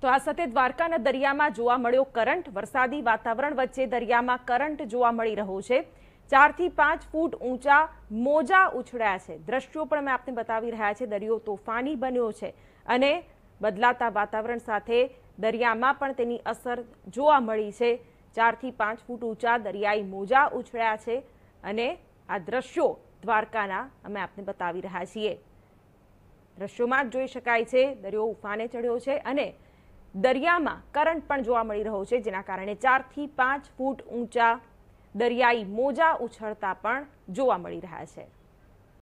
તો આ સાથે દ્વારકાના દરિયામાં જોવા મળ્યો કરંટ વરસાદી વાતાવરણ વચ્ચે દરિયામાં કરંટ જોવા મળી રહ્યો છે ચારથી પાંચ ફૂટ ઊંચા મોજા ઉછળ્યા છે દ્રશ્યો પણ અમે આપને બતાવી રહ્યા છે દરિયો તોફાની બન્યો છે અને બદલાતા વાતાવરણ સાથે દરિયામાં પણ તેની અસર જોવા મળી છે ચારથી પાંચ ફૂટ ઊંચા દરિયાઈ મોજા ઉછળ્યા છે અને આ દ્રશ્યો દ્વારકાના અમે આપને બતાવી રહ્યા છીએ દ્રશ્યોમાં જ જોઈ શકાય છે દરિયો ઉફાને ચડ્યો છે અને દરિયામાં કરંટ પણ જોવા મળી રહ્યો છે જેના કારણે ચારથી પાંચ ફૂટ ઊંચા દરિયાઈ મોજા ઉછળતા પણ જોવા મળી રહ્યા છે